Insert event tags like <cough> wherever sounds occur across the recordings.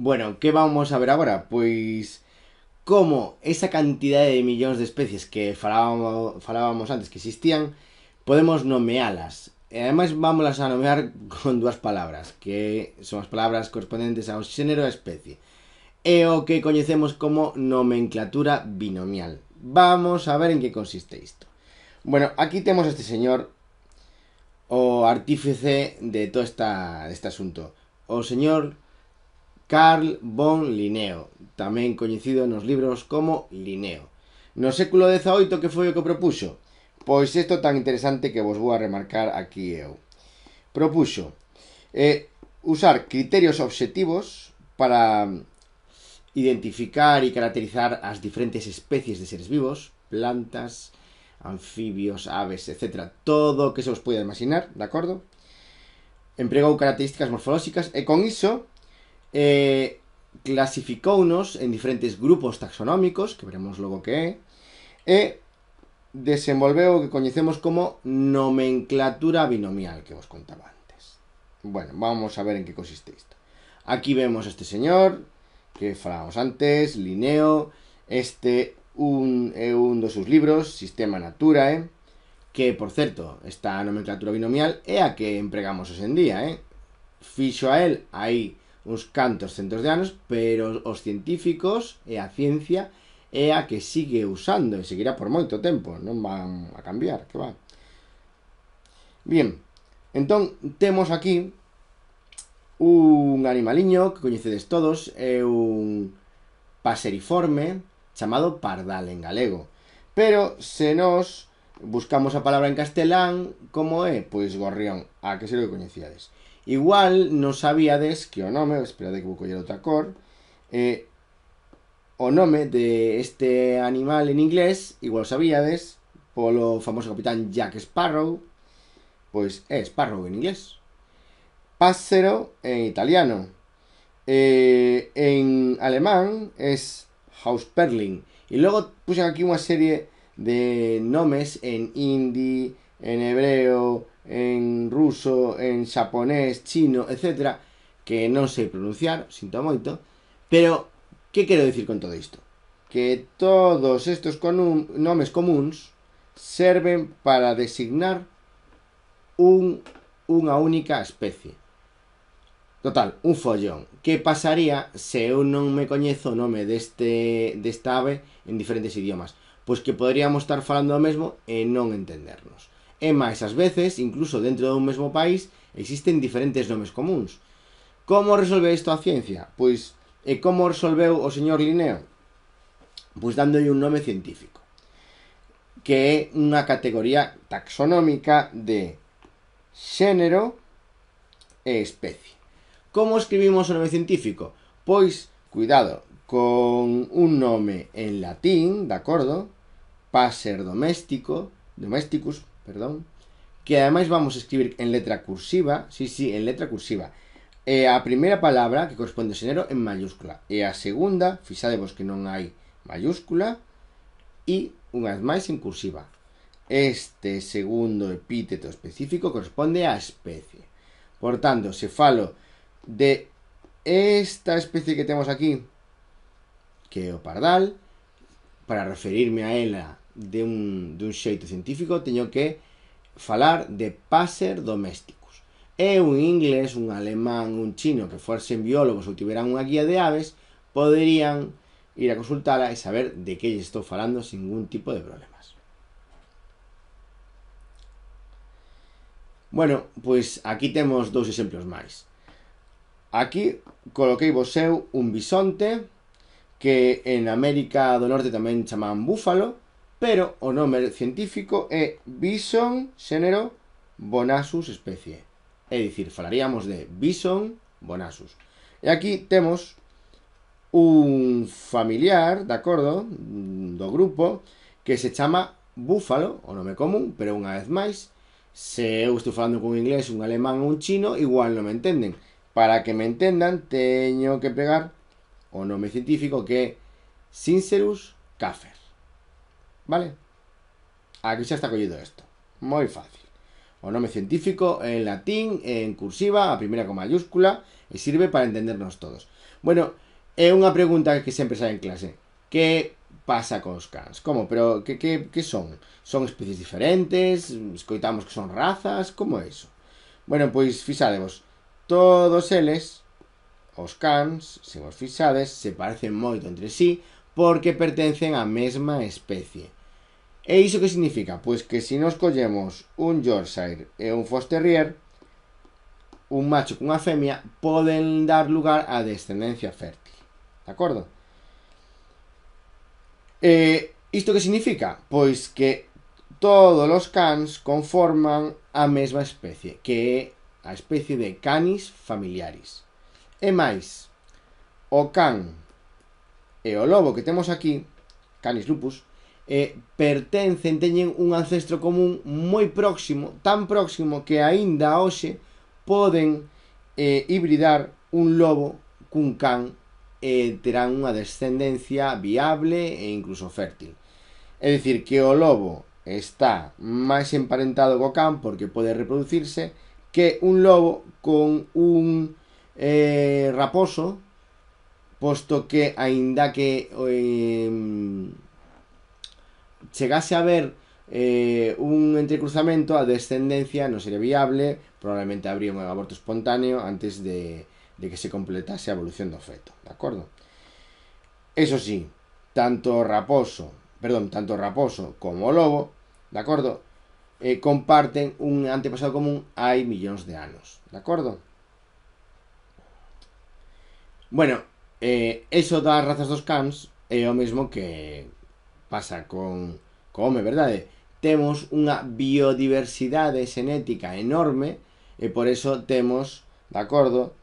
Bueno, ¿qué vamos a ver agora? Pois como esa cantidad de millóns de especies que falábamos, falábamos antes que existían, podemos nomealas. E ademais vámonos a nomear <laughs> con dúas palabras, que son as palabras correspondentes ao género e especie. E o que coñecemos como nomenclatura binomial. Vamos a ver en que consiste isto. Bueno, aquí temos este señor, o artífice de todo esta, este asunto. O señor Carl von Linneo, tamén coñecido nos libros como Linneo. No século XVIII que foi o que propuxo? Pois isto tan interesante que vos vou a remarcar aquí eu. Propuxo eh, usar criterios obxectivos para identificar e caracterizar as diferentes especies de seres vivos, plantas, anfibios, aves, etc. Todo o que se vos poida imaginar, de acordo? Empregou características morfolóxicas e con iso eh, clasificounos en diferentes grupos taxonómicos, que veremos logo que é, e desenvolveu o que coñecemos como nomenclatura binomial, que vos contaba antes. Bueno, vamos a ver en que consiste isto. Aquí vemos este señor, que falábamos antes, Linneo, este un, é un dos seus libros, Sistema Naturae, eh? que, por certo, esta nomenclatura binomial é a que empregamos hoxendía, en día, eh? Fixo a él aí uns cantos centos de anos, pero os científicos e a ciencia é a que sigue usando e seguirá por moito tempo, non van a cambiar, que va. Bien, entón temos aquí un animaliño que coñecedes todos, é un paseriforme chamado pardal en galego. Pero se nos buscamos a palabra en castelán, como é? Pois gorrión, a que se lo coñecíades. Igual no sabíades que Onome, esperad que busco ya otra cor eh, Onome de este animal en inglés, igual sabíades, por lo famoso capitán Jack Sparrow, pues es eh, Sparrow en inglés. Pássaro en italiano. Eh, en alemán es Hausperling. Y luego puse aquí una serie de nombres en hindi, en hebreo, en ruso, en xaponés, chino, etcétera, que non sei pronunciar, sinto moito, pero que quero dicir con todo isto? Que todos estes nomes comuns serven para designar un, unha única especie. Total, un follón. Que pasaría se eu non me coñezo o nome deste, desta ave en diferentes idiomas? Pois que poderíamos estar falando o mesmo e non entendernos. E máis as veces, incluso dentro dun mesmo país, existen diferentes nomes comuns. Como resolve isto a ciencia? Pois, e como resolveu o señor Linneo? Pois dándolle un nome científico, que é unha categoría taxonómica de xénero e especie. Como escribimos o nome científico? Pois, cuidado, con un nome en latín, de acordo, paser doméstico, domesticus, perdón, que además vamos a escribir en letra cursiva, sí, sí, en letra cursiva, e a primeira palabra que corresponde ao xénero en mayúscula, e a segunda, fixadevos que non hai mayúscula, e unhas máis en cursiva. Este segundo epíteto específico corresponde á especie. Por tanto, se falo de esta especie que temos aquí, que é o pardal, para referirme a ela de un, de un xeito científico teño que falar de páser domésticos. E un inglés, un alemán, un chino que forsen biólogos ou tiveran unha guía de aves, poderían ir a consultala e saber de que lle estou falando sin ningún tipo de problemas. Bueno, pois aquí temos dous exemplos máis. Aquí coloquei vos eu un bisonte que en América do Norte tamén chaman búfalo, pero o nome científico é Bison xénero Bonasus especie. É dicir, falaríamos de Bison bonasus. E aquí temos un familiar, de acordo, do grupo, que se chama búfalo, o nome común, pero unha vez máis, se eu estou falando con inglés, un alemán ou un chino, igual non me entenden. Para que me entendan, teño que pegar o nome científico que é Sincerus cafer. Vale? Aquí se está collido isto Moi fácil O nome científico en latín, en cursiva, a primeira con mayúscula E sirve para entendernos todos Bueno, é unha pregunta que sempre sale en clase Que pasa cos cans? Como? Pero que, que, que son? Son especies diferentes? Escoitamos que son razas? Como é iso? Bueno, pois fijaremos. Todos eles Os cans, se vos fixades, se parecen moito entre sí porque pertencen á mesma especie. E iso que significa? Pois que se nos collemos un Yorkshire e un Fosterrier, un macho cunha femia poden dar lugar a descendencia fértil. De acordo? E isto que significa? Pois que todos os cans conforman a mesma especie, que é a especie de canis familiares. E máis, o can e o lobo que temos aquí, canis lupus, eh, pertencen, teñen un ancestro común moi próximo, tan próximo que aínda hoxe poden eh, hibridar un lobo cun can e eh, terán unha descendencia viable e incluso fértil. É dicir, que o lobo está máis emparentado co can porque pode reproducirse que un lobo con un eh, raposo posto que aínda que eh, chegase a ver eh, un entrecruzamento, a descendencia non sería viable, probablemente habría un aborto espontáneo antes de, de que se completase a evolución do feto, de acordo? Eso sí, tanto Raposo, perdón, tanto Raposo como o Lobo, de acordo, eh, comparten un antepasado común hai millóns de anos, de acordo? Bueno, eh, eso das razas dos cans é o mesmo que, pasa con, con home, verdade? Temos unha biodiversidade xenética enorme e por eso temos, de acordo,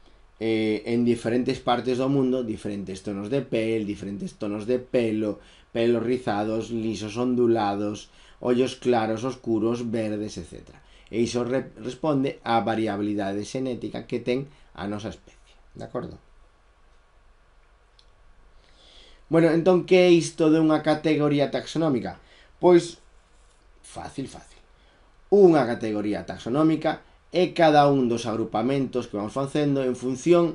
eh, en diferentes partes do mundo diferentes tonos de pel, diferentes tonos de pelo, pelos rizados, lisos ondulados, ollos claros, oscuros, verdes, etc. E iso re responde á variabilidade xenética que ten a nosa especie. De acordo? Bueno, entón que é isto de unha categoría taxonómica? Pois, fácil, fácil. Unha categoría taxonómica é cada un dos agrupamentos que vamos facendo en función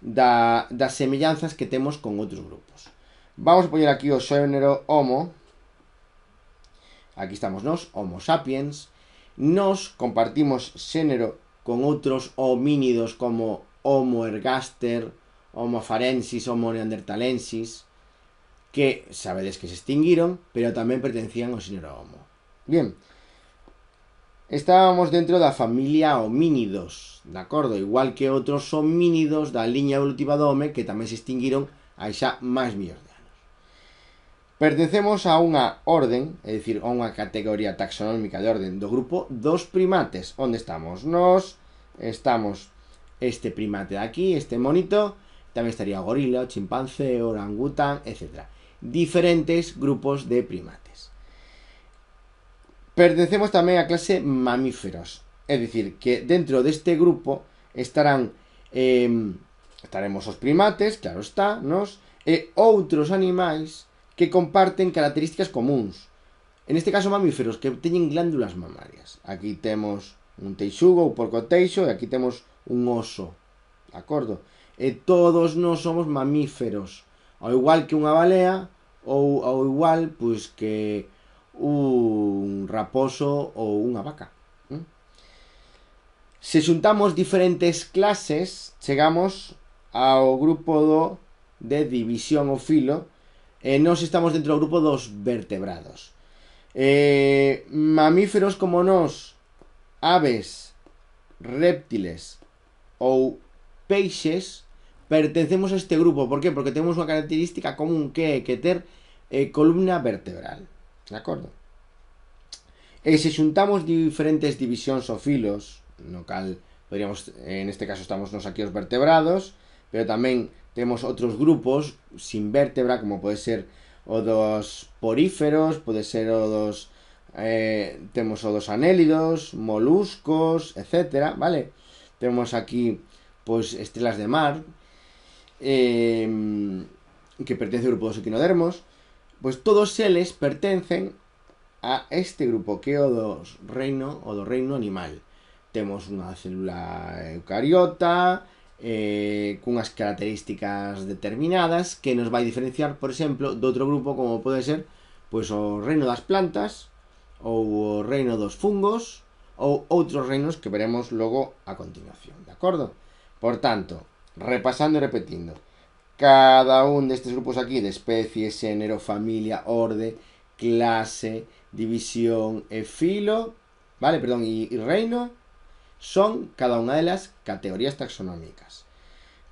da, das semellanzas que temos con outros grupos. Vamos a poñer aquí o xénero Homo. Aquí estamos nós, Homo sapiens. Nos compartimos xénero con outros homínidos como Homo ergaster, Homo farensis, Homo neandertalensis que sabedes que se extinguiron, pero tamén pertencían ao xénero Homo. Bien, estábamos dentro da familia homínidos, de acordo? Igual que outros homínidos da liña evolutiva do home que tamén se extinguiron hai xa máis millóns de anos. Pertencemos a unha orden, é dicir, a unha categoría taxonómica de orden do grupo dos primates. Onde estamos? Nos estamos este primate de aquí, este monito, tamén estaría o gorila, o chimpancé, o orangután, etcétera diferentes grupos de primates. Pertenecemos tamén á clase mamíferos, é dicir, que dentro deste grupo estarán eh, estaremos os primates, claro está, nos, e outros animais que comparten características comuns. En este caso mamíferos que teñen glándulas mamarias. Aquí temos un teixugo ou porco teixo e aquí temos un oso. De acordo? E todos nós somos mamíferos ao igual que unha balea ou ao igual pois que un raposo ou unha vaca. Se xuntamos diferentes clases, chegamos ao grupo do de división o filo, e nós estamos dentro do grupo dos vertebrados. Eh, mamíferos como nós, aves, réptiles ou peixes pertenecemos a este grupo. ¿Por qué? Porque tenemos una característica común que que tener eh, columna vertebral. ¿De acuerdo? Eh, si juntamos diferentes divisiones o filos, no cal podríamos, en este caso estamos los aquí los vertebrados, pero también tenemos otros grupos sin vértebra, como pueden ser o poríferos, puede ser o eh, o anélidos, moluscos, etcétera, vale? Tenemos aquí pues de mar, eh, que pertenece ao grupo dos equinodermos, pois todos eles pertencen a este grupo que é o dos reino o do reino animal. Temos unha célula eucariota eh, cunhas características determinadas que nos vai diferenciar, por exemplo, de outro grupo como pode ser pois o reino das plantas ou o reino dos fungos ou outros reinos que veremos logo a continuación, de acordo? Por tanto, repasando e repetindo. Cada un destes grupos aquí de especie, xénero, familia, orde, clase, división e eh, filo, vale, perdón, e, e reino, son cada unha delas categorías taxonómicas.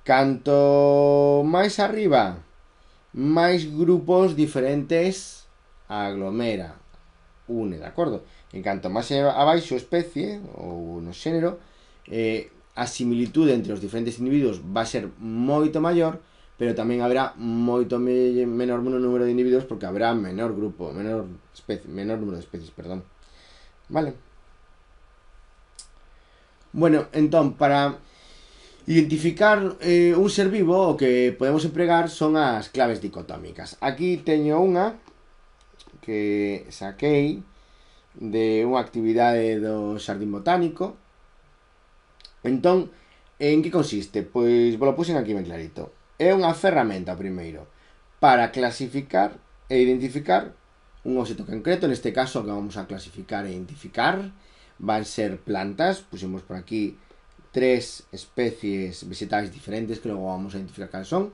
Canto máis arriba, máis grupos diferentes aglomera, une, de acordo? En canto máis abaixo especie ou no xénero, eh, a similitude entre os diferentes individuos va a ser moito maior, pero tamén haberá moito me, menor número de individuos porque haberá menor grupo, menor especie, menor número de especies, perdón. Vale. Bueno, entón, para identificar eh, un ser vivo o que podemos empregar son as claves dicotómicas. Aquí teño unha que saquei de unha actividade do Xardín Botánico Entón, en que consiste? Pois volo puxen aquí ben clarito. É unha ferramenta, primeiro, para clasificar e identificar un objeto concreto, neste caso que vamos a clasificar e identificar van ser plantas, puxemos por aquí tres especies vegetais diferentes que logo vamos a identificar cal son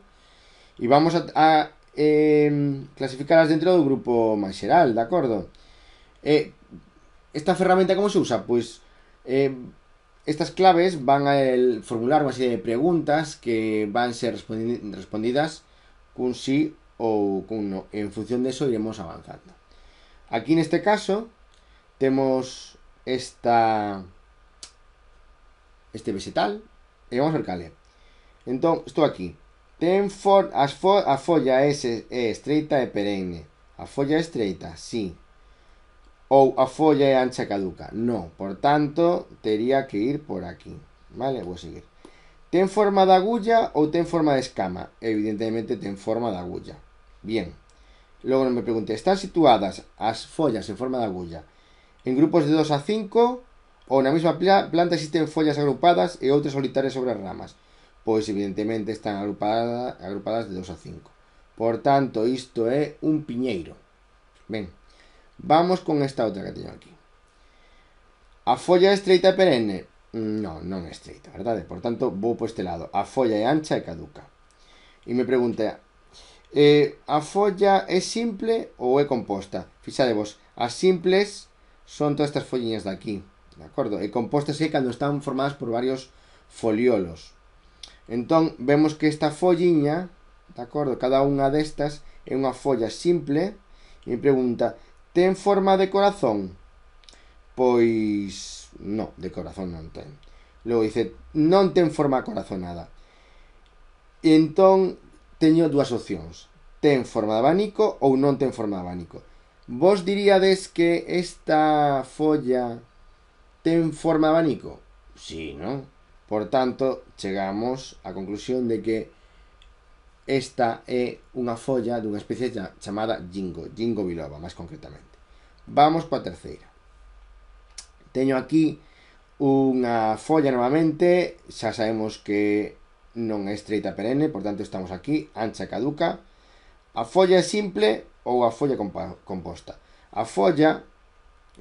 e vamos a, a eh, clasificarlas dentro do grupo máis xeral, de acordo? Eh, esta ferramenta como se usa? Pois eh, Estas claves van a el formular unha serie de preguntas que van ser respondidas cun sí ou cun no. En función de eso iremos avanzando. Aquí neste caso temos esta este vegetal e vamos ver cale. Entón, estou aquí. Ten for, as fo, a folla é, é estreita e perenne. A folla é estreita, sí ou a folla é ancha caduca. Non, por tanto, tería que ir por aquí. Vale, vou seguir. Ten forma de agulla ou ten forma de escama? Evidentemente ten forma de agulla. Bien. Logo me pregunte, están situadas as follas en forma de agulla en grupos de 2 a 5 ou na mesma planta existen follas agrupadas e outras solitarias sobre as ramas? Pois evidentemente están agrupadas, agrupadas de 2 a 5. Por tanto, isto é un piñeiro. Ben, Vamos con esta otra que tengo aquí. A folla estreita y e perenne. Mm, no, no estreita, ¿verdad? Por tanto, voy por este lado. A folla es ancha y e caduca. Y me pregunta, eh, a folla es simple o es composta? vos, a simples son todas estas folliñas de aquí, de acuerdo? Y e compostas es cuando están formadas por varios foliolos. Entonces vemos que esta folliña, de acuerdo? Cada una de estas es una folla simple. Y me pregunta, Ten forma de corazón? Pois non, de corazón non ten. Logo dice, non ten forma corazonada. E entón teño dúas opcións. Ten forma de abanico ou non ten forma de abanico. Vos diríades que esta folla ten forma de abanico? Sí, non? Por tanto, chegamos á conclusión de que Esta é unha folla dunha especie chamada Jingo, Jingo biloba, máis concretamente. Vamos coa terceira. Teño aquí unha folla novamente, xa sabemos que non é estreita perenne, por tanto estamos aquí, ancha caduca. A folla é simple ou a folla composta. A folla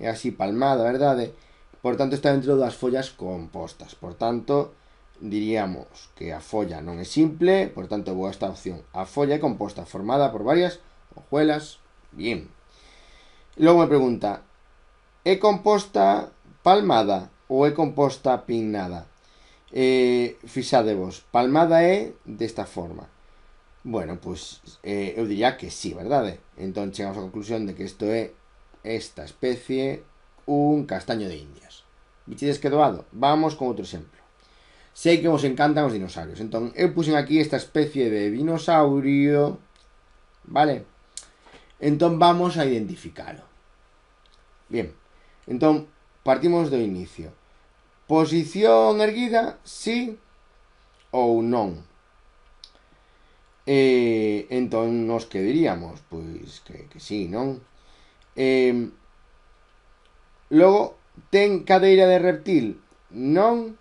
é así palmada, verdade? Por tanto está dentro das follas compostas. Por tanto, diríamos que a folla non é simple, por tanto vou a esta opción. A folla é composta formada por varias hojuelas, bien. Logo me pregunta, é composta palmada ou é composta pinnada? Eh, fixadevos, palmada é desta forma. Bueno, pois pues, eh, eu diría que sí, verdade? Entón chegamos á conclusión de que isto é esta especie un castaño de indias. Bichides que doado, vamos con outro exemplo sei que vos encantan os dinosaurios. Entón, eu puxen aquí esta especie de dinosaurio, vale? Entón, vamos a identificalo. Bien, entón, partimos do inicio. Posición erguida, sí ou non. Eh, entón, nos que diríamos? Pois que, que sí, non? Eh, logo, ten cadeira de reptil? Non.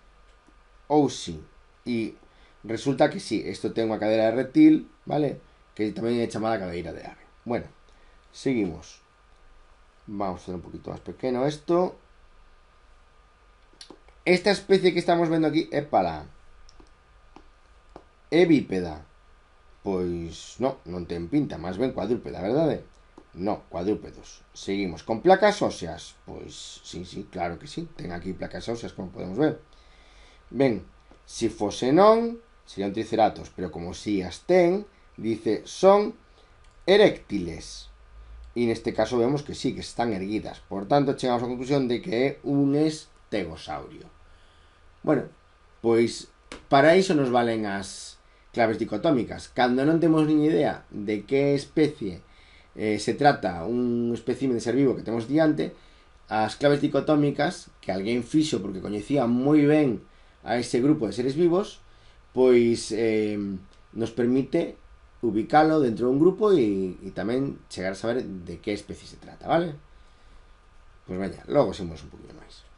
sí Y resulta que sí, esto tengo una cadera de reptil, ¿vale? Que también he mal llamada cadera de ave. Bueno, seguimos. Vamos a hacer un poquito más pequeño esto. Esta especie que estamos viendo aquí es para... Evípeda Pues no, no te pinta, Más bien cuadrúpeda, ¿verdad? No, cuadrúpedos. Seguimos con placas óseas. Pues sí, sí, claro que sí. Tengo aquí placas óseas, como podemos ver. Ben, se fose non, serían triceratos, pero como si as ten, dice, son eréctiles. E neste caso vemos que sí, que están erguidas. Por tanto, chegamos á conclusión de que é un estegosaurio. Bueno, pois para iso nos valen as claves dicotómicas. Cando non temos ni idea de que especie eh, se trata un espécimen de ser vivo que temos diante, as claves dicotómicas que alguén fixo porque coñecía moi ben a este grupo de seres vivos, pues eh, nos permite ubicarlo dentro de un grupo y también llegar a saber de qué especie se trata, vale? pues vaya, luego seguimos un poquito más.